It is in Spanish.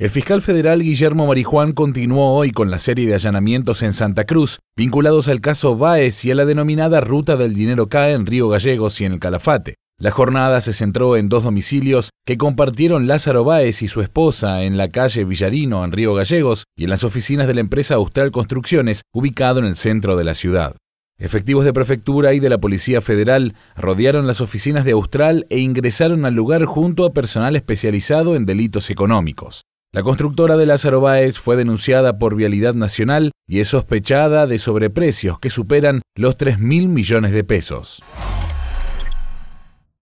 El fiscal federal Guillermo Marijuán continuó hoy con la serie de allanamientos en Santa Cruz, vinculados al caso Báez y a la denominada Ruta del Dinero K en Río Gallegos y en el Calafate. La jornada se centró en dos domicilios que compartieron Lázaro Báez y su esposa en la calle Villarino, en Río Gallegos, y en las oficinas de la empresa Austral Construcciones, ubicado en el centro de la ciudad. Efectivos de prefectura y de la Policía Federal rodearon las oficinas de Austral e ingresaron al lugar junto a personal especializado en delitos económicos. La constructora de Lázaro Báez fue denunciada por Vialidad Nacional y es sospechada de sobreprecios que superan los 3.000 mil millones de pesos.